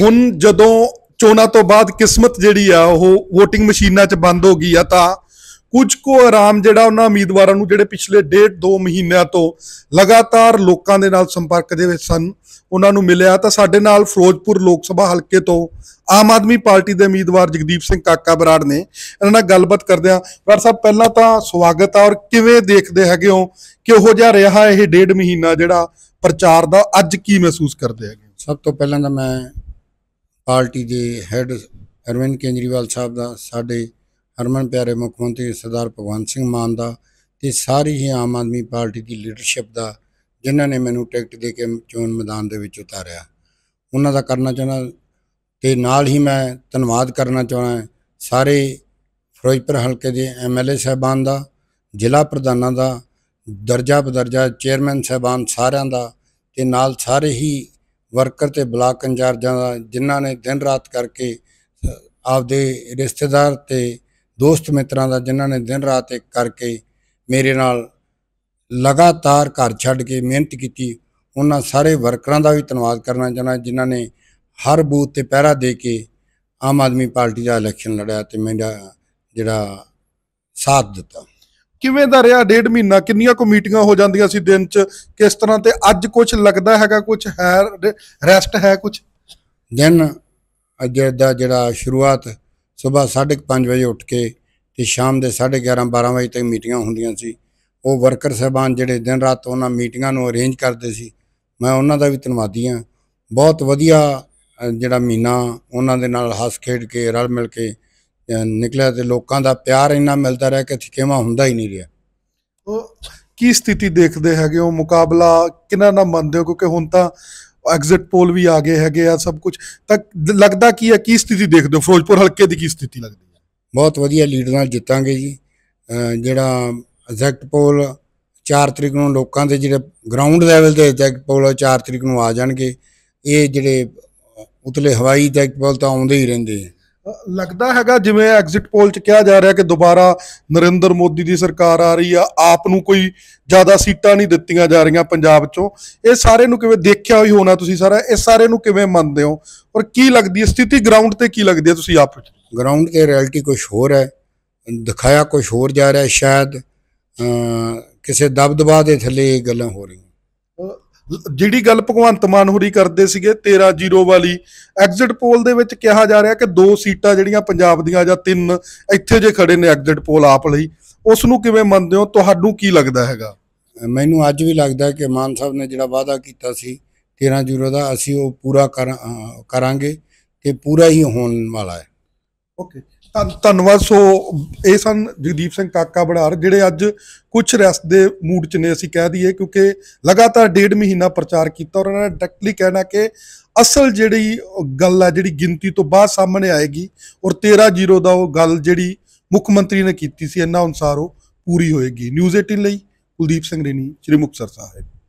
ਹੁਣ ਜਦੋਂ ਚੋਣਾਂ ਤੋਂ ਬਾਅਦ ਕਿਸਮਤ ਜਿਹੜੀ ਆ ਉਹ VOTING ਮਸ਼ੀਨਾਂ 'ਚ ਬੰਦ ਹੋ ਗਈ ਆ ਤਾਂ ਕੁਝ ਕੋ ਆਰਾਮ ਜਿਹੜਾ ਉਹਨਾਂ ਉਮੀਦਵਾਰਾਂ ਨੂੰ ਜਿਹੜੇ ਪਿਛਲੇ ਡੇਢ 2 ਮਹੀਨਿਆਂ ਤੋਂ ਲਗਾਤਾਰ ਲੋਕਾਂ ਦੇ ਨਾਲ ਸੰਪਰਕ ਦੇ ਵਿੱਚ ਸਨ ਉਹਨਾਂ ਨੂੰ ਮਿਲਿਆ ਤਾਂ ਸਾਡੇ ਨਾਲ ਫਿਰੋਜ਼ਪੁਰ ਲੋਕ ਸਭਾ ਹਲਕੇ ਤੋਂ ਆਮ ਆਦਮੀ ਪਾਰਟੀ ਦੇ ਉਮੀਦਵਾਰ ਜਗਦੀਪ ਸਿੰਘ ਕਾਕਾ ਬਰਾੜ ਨੇ ਇਹਨਾਂ ਨਾਲ ਗੱਲਬਾਤ ਕਰਦੇ ਆ ਪਰ ਸਾਹਿਬ ਪਹਿਲਾਂ ਤਾਂ ਸਵਾਗਤ ਆ ਔਰ ਕਿਵੇਂ ਦੇਖਦੇ ਹੈਗੇ ਹੋ ਕਿ ਉਹੋ ਜਿਹਾ ਰਿਹਾ ਇਹ ਡੇਢ ਮਹੀਨਾ ਜਿਹੜਾ ਪ੍ਰਚਾਰ ਦਾ ਅੱਜ ਕੀ ਮਹਿਸੂਸ ਕਰਦੇ ਹੈਗੇ ਸਭ ਤੋਂ ਪਹਿਲਾਂ ਤਾਂ ਮੈਂ ਪਾਰਟੀ ਦੇ ਹੈੱਡ ਅਰਵਿੰਦ ਕੇਂਦਰੀਵਾਲ ਸਾਹਿਬ ਦਾ ਸਾਡੇ ਹਰਮਨ ਪਿਆਰੇ ਮੁੱਖ ਮੰਤਰੀ ਸਰਦਾਰ ਭਗਵੰਤ ਸਿੰਘ ਮਾਨ ਦਾ ਤੇ ਸਾਰੀ ਹੀ ਆਮ ਆਦਮੀ ਪਾਰਟੀ ਦੀ ਲੀਡਰਸ਼ਿਪ ਦਾ ਜਿਨ੍ਹਾਂ ਨੇ ਮੈਨੂੰ ਟਿਕਟ ਦੇ ਕੇ ਚੋਣ ਮੈਦਾਨ ਦੇ ਵਿੱਚ ਉਤਾਰਿਆ ਉਹਨਾਂ ਦਾ ਕਰਨਾ ਚਾਹਣਾ ਤੇ ਨਾਲ ਹੀ ਮੈਂ ਧੰਨਵਾਦ ਕਰਨਾ ਚਾਹਣਾ ਸਾਰੇ ਫਿਰੋਜ਼ਪੁਰ ਹਲਕੇ ਦੇ ਐਮਐਲਏ ਸਹਿਬਾਨ ਦਾ ਜ਼ਿਲ੍ਹਾ ਪ੍ਰਧਾਨਾਂ ਦਾ ਦਰਜਾ ਬਦਰਜਾ ਚੇਅਰਮੈਨ ਸਹਿਬਾਨ ਸਾਰਿਆਂ ਦਾ ਤੇ ਨਾਲ ਸਾਰੇ ਹੀ ਵਰਕਰ ਤੇ ਬਲਾਕ ਇੰਚਾਰਜਾਂ ਦਾ ਜਿਨ੍ਹਾਂ ਨੇ ਦਿਨ ਰਾਤ ਕਰਕੇ ਆਪਦੇ ਰਿਸ਼ਤੇਦਾਰ ਤੇ ਦੋਸਤ ਮਿੱਤਰਾਂ ਦਾ ਜਿਨ੍ਹਾਂ ਨੇ ਦਿਨ ਰਾਤ ਇੱਕ ਕਰਕੇ ਮੇਰੇ ਨਾਲ ਲਗਾਤਾਰ ਘਰ ਛੱਡ ਕੇ ਮਿਹਨਤ ਕੀਤੀ ਉਹਨਾਂ ਸਾਰੇ ਵਰਕਰਾਂ ਦਾ ਵੀ ਧੰਨਵਾਦ ਕਰਨਾ ਚਾਹੁੰਦਾ ਜਿਨ੍ਹਾਂ ਨੇ ਹਰ ਬੂਥ ਤੇ ਪਹਿਰਾ ਦੇ ਕੇ ਆਮ ਆਦਮੀ ਪਾਰਟੀ ਦਾ ਇਲੈਕਸ਼ਨ ਲੜਿਆ ਤੇ ਮੇਰਾ ਜਿਹੜਾ ਸਾਥ ਦਿੱਤਾ ਕਿਵੇਂ ਦਾ ਰਿਹਾ ਡੇਢ ਮਹੀਨਾ ਕਿੰਨੀਆਂ ਕੋ ਮੀਟਿੰਗਾਂ ਹੋ ਜਾਂਦੀਆਂ ਸੀ ਦਿਨ 'ਚ ਕਿਸ ਤਰ੍ਹਾਂ ਤੇ ਅੱਜ ਕੁਝ ਲੱਗਦਾ ਹੈਗਾ ਕੁਝ ਹੈ ਰੈਸਟ ਹੈ ਕੁਝ ਦਿਨ ਅੱਜ ਦਾ ਜਿਹੜਾ ਸ਼ੁਰੂਆਤ ਸਵੇਰ 5:30 ਵਜੇ ਉੱਠ ਕੇ ਤੇ ਸ਼ਾਮ ਦੇ 11:30 12 ਵਜੇ ਤੱਕ ਮੀਟਿੰਗਾਂ ਹੁੰਦੀਆਂ ਸੀ ਉਹ ਵਰਕਰ ਸਹਿਬਾਨ ਜਿਹੜੇ ਦਿਨ ਰਾਤ ਉਹਨਾਂ ਮੀਟਿੰਗਾਂ ਨੂੰ ਅਰੇਂਜ ਕਰਦੇ ਸੀ ਮੈਂ ਉਹਨਾਂ ਦਾ ਵੀ ਧੰਨਵਾਦੀ ਹਾਂ ਬਹੁਤ ਵਧੀਆ ਜਿਹੜਾ ਮਹੀਨਾ ਉਹਨਾਂ ਦੇ ਨਾਲ ਹੱਸ ਖੇਡ ਕੇ ਰਲ ਮਿਲ ਕੇ ਨਿਕਲਿਆ ਤੇ ਲੋਕਾਂ ਦਾ ਪਿਆਰ ਇੰਨਾ ਮਿਲਦਾ ਰਿਹਾ ਕਿ ਥਕੇਵਾ ਹੁੰਦਾ ਹੀ ਨਹੀਂ ਰਿਹਾ ਉਹ ਕੀ ਸਥਿਤੀ ਦੇਖਦੇ ਹੈਗੇ ਉਹ ਮੁਕਾਬਲਾ ਕਿਨਾਂ ਨਾਲ ਮੰਨਦੇ ਹੋ ਕਿਉਂਕਿ ਹੁਣ ਤਾਂ ਐਗਜ਼ਿਟ ਪੋਲ ਵੀ ਆ ਗਏ ਹੈਗੇ ਆ ਸਭ ਕੁਝ ਤਾਂ ਲੱਗਦਾ ਕੀ ਹੈ ਕੀ ਸਥਿਤੀ ਦੇਖਦੇ ਹੋ ਫਿਰੋਜ਼ਪੁਰ ਹਲਕੇ ਦੀ ਕੀ ਸਥਿਤੀ ਲੱਗਦੀ ਹੈ ਬਹੁਤ ਵਧੀਆ ਲੀਡ ਨਾਲ ਜਿੱਤਾਂਗੇ ਜੀ ਜਿਹੜਾ ਐਗਜ਼ਿਟ ਪੋਲ 4 ਤਰੀਕ ਨੂੰ ਲੋਕਾਂ ਦੇ ਜਿਹੜੇ ਗਰਾਊਂਡ ਲੈਵਲ ਤੇ ਐਗਜ਼ਿਟ ਪੋਲ 4 ਤਰੀਕ ਨੂੰ ਆ ਜਾਣਗੇ ਇਹ ਜਿਹੜੇ ਉਤਲੇ ਹਵਾਈ ਐਗਜ਼ਿਟ ਪੋਲ ਤਾਂ ਆਉਂਦੇ ਹੀ ਰਹਿੰਦੇ ਆ ਲੱਗਦਾ ਹੈਗਾ ਜਿਵੇਂ ਐਗਜ਼ਿਟ ਪੋਲ ਚ ਕਿਹਾ ਜਾ ਰਿਹਾ ਕਿ ਦੁਬਾਰਾ ਨਰਿੰਦਰ ਮੋਦੀ ਦੀ ਸਰਕਾਰ ਆ ਰਹੀ ਆ ਆਪ ਨੂੰ ਕੋਈ ਜ਼ਿਆਦਾ ਸੀਟਾਂ ਨਹੀਂ ਦਿੱਤੀਆਂ ਜਾ ਰਹੀਆਂ ਪੰਜਾਬ ਚੋਂ ਇਹ ਸਾਰੇ ਨੂੰ ਕਿਵੇਂ ਦੇਖਿਆ ਹੋਈ ਹੋਣਾ ਤੁਸੀਂ ਸਾਰਾ ਇਹ ਸਾਰੇ ਨੂੰ ਕਿਵੇਂ ਮੰਨਦੇ ਹੋ ਔਰ ਕੀ ਲੱਗਦੀ ਹੈ ਸਥਿਤੀ ਗਰਾਊਂਡ ਤੇ ਕੀ ਲੱਗਦੀ ਹੈ ਤੁਸੀਂ ਆਪ ਗਰਾਊਂਡ ਤੇ ਰਿਐਲਿਟੀ ਕੁਝ ਹੋਰ ਹੈ ਦਿਖਾਇਆ ਕੁਝ ਹੋਰ ਜਾ ਰਿਹਾ ਸ਼ਾਇਦ ਕਿਸੇ ਦਬਦਬਾ ਦੇ ਥੱਲੇ ਇਹ ਗੱਲਾਂ ਹੋ ਰਹੀਆਂ ਜਿਹੜੀ ਗੱਲ ਭਗਵੰਤ ਮਾਨ ਹੋਰੀ ਕਰਦੇ ਸੀਗੇ 13-0 ਵਾਲੀ ਐਗਜ਼ਿਟ ਪੋਲ ਦੇ ਵਿੱਚ ਕਿਹਾ ਜਾ ਰਿਹਾ ਕਿ ਦੋ ਸੀਟਾਂ ਜਿਹੜੀਆਂ ਪੰਜਾਬ ਦੀਆਂ ਜਾਂ ਤਿੰਨ ਇੱਥੇ ਜੇ ਖੜੇ ਨੇ ਐਗਜ਼ਿਟ ਪੋਲ ਆਪ ਲਈ ਉਸ ਨੂੰ ਕਿਵੇਂ ਮੰਨਦੇ ਹੋ ਤੁਹਾਨੂੰ ਕੀ ਲੱਗਦਾ ਹੈਗਾ ਮੈਨੂੰ ਅੱਜ ਵੀ ਲੱਗਦਾ ਕਿ ਮਾਨ ਸਾਹਿਬ ਨੇ ਜਿਹੜਾ ਵਾਅਦਾ ਕੀਤਾ ਸੀ 13 0 ਦਾ ਅਸੀਂ ਉਹ ਪੂਰਾ ਕਰਾਂਗੇ ਤੇ ਪੂਰਾ ਹੀ ਹੋਣ ਵਾਲਾ ਹੈ ਓਕੇ ਧੰਨਵਾਦ ਸੋ ਇਹ ਸਨ ਜਗਦੀਪ ਸਿੰਘ ਕਾਕਾ ਬੜਾਰ ਜਿਹੜੇ ਅੱਜ ਕੁਝ ਰੈਸਟ ਦੇ ਮੂਡ ਚ ਨੇ ਅਸੀਂ ਕਹਿ ਦਈਏ ਕਿਉਂਕਿ ਲਗਾਤਾਰ ਡੇਢ ਮਹੀਨਾ ਪ੍ਰਚਾਰ ਕੀਤਾ ਔਰ ਉਹਨਾਂ ਨੇ ਡਾਇਰੈਕਟਲੀ ਕਹਿਣਾ ਕਿ ਅਸਲ ਜਿਹੜੀ ਗੱਲ ਆ ਜਿਹੜੀ ਗਿਣਤੀ ਤੋਂ ਬਾਅਦ ਸਾਹਮਣੇ ਆਏਗੀ ਔਰ 13-0 ਦਾ ਉਹ ਗੱਲ ਜਿਹੜੀ ਮੁੱਖ ਮੰਤਰੀ ਨੇ ਕੀਤੀ ਸੀ ਇਹਨਾਂ ਅਨੁਸਾਰ ਉਹ ਪੂਰੀ ਹੋਏਗੀ ਨਿਊਜ਼ 18 ਲਈ ਕੁਲਦੀਪ ਸਿੰਘ ਰੇਨੀ ਸ੍ਰੀ ਮੁਕਤਸਰ ਸਾਹਿਬ